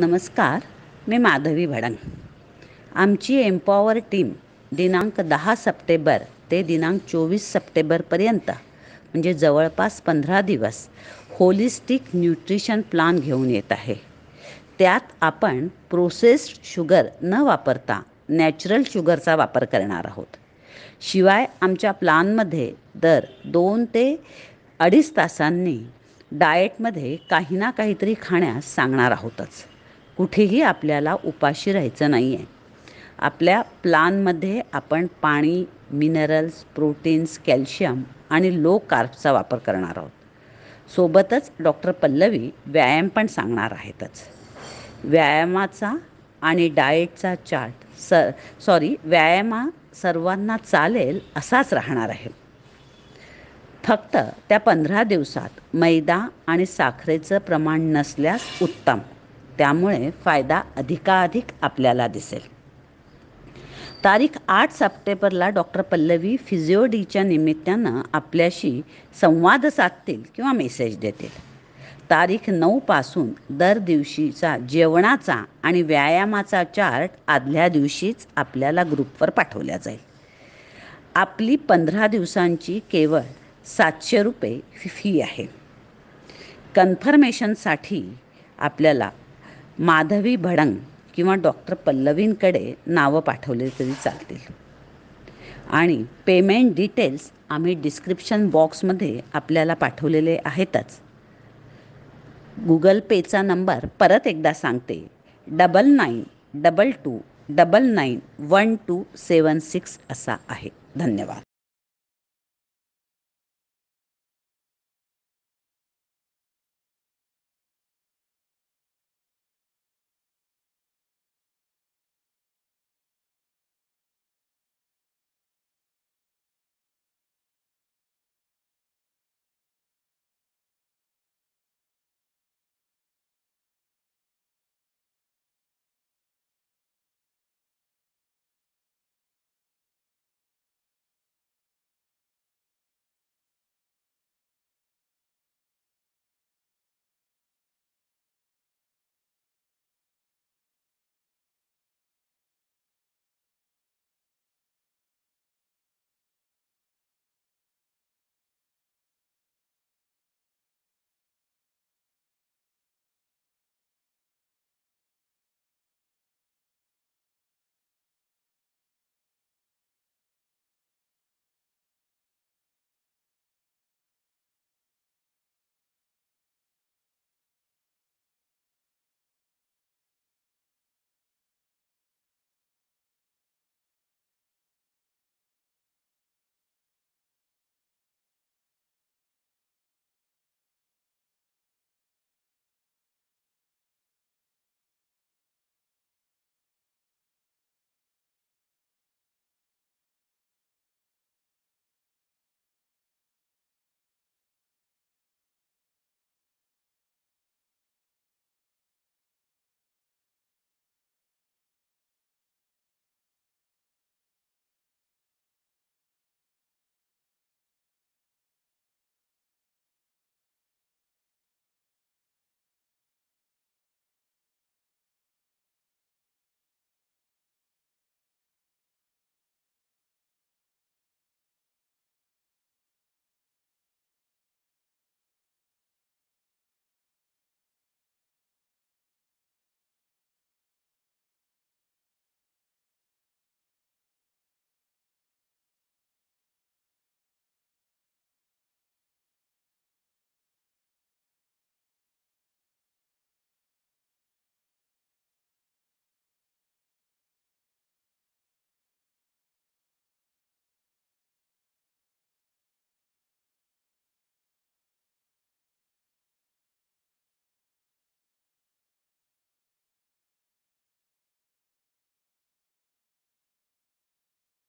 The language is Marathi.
नमस्कार मी माधवी भडंग आमची एम्पॉवर टीम दिनांक दहा सप्टेंबर ते दिनांक चोवीस सप्टेंबरपर्यंत म्हणजे जवळपास पंधरा दिवस होलिस्टिक न्यूट्रिशन प्लान घेऊन येत आहे त्यात आपण प्रोसेस्ड शुगर न वापरता नॅचरल शुगरचा वापर करणार आहोत शिवाय आमच्या प्लानमध्ये दर दोन ते अडीच तासांनी डाएटमध्ये काही ना काहीतरी खाण्यास सांगणार आहोतच कुठेही आपल्याला उपाशी राहायचं नाही आहे आपल्या प्लानमध्ये आपण पाणी मिनरल्स प्रोटीन्स कॅल्शियम आणि लो कार्ब्सचा वापर करणार आहोत सोबतच डॉक्टर पल्लवी व्यायाम पण सांगणार आहेतच व्यायामाचा आणि डाएटचा चार्ट स सॉरी व्यायामा सर्वांना चालेल असाच राहणार आहे फक्त त्या पंधरा दिवसात मैदा आणि साखरेचं प्रमाण नसल्यास उत्तम त्यामुळे फायदा अधिकाधिक आपल्याला दिसेल तारीख आठ सप्टेंबरला डॉक्टर पल्लवी फिजिओडीच्या निमित्तानं आपल्याशी संवाद साधतील किंवा मेसेज देतील तारीख नऊपासून दर दिवशीचा जेवणाचा आणि व्यायामाचा चार्ट आदल्या दिवशीच आपल्याला ग्रुपवर पाठवल्या जाईल आपली पंधरा दिवसांची केवळ सातशे रुपये फी आहे कन्फर्मेशनसाठी आपल्याला माधवी भडंग किंवा डॉक्टर पल्लवींकडे नावं पाठवले तरी चालतील आणि पेमेंट डिटेल्स आम्ही डिस्क्रिप्शन बॉक्समध्ये आपल्याला पाठवलेले आहेतच गुगल पेचा नंबर परत एकदा सांगते double nine double two double nine one two seven six असा आहे धन्यवाद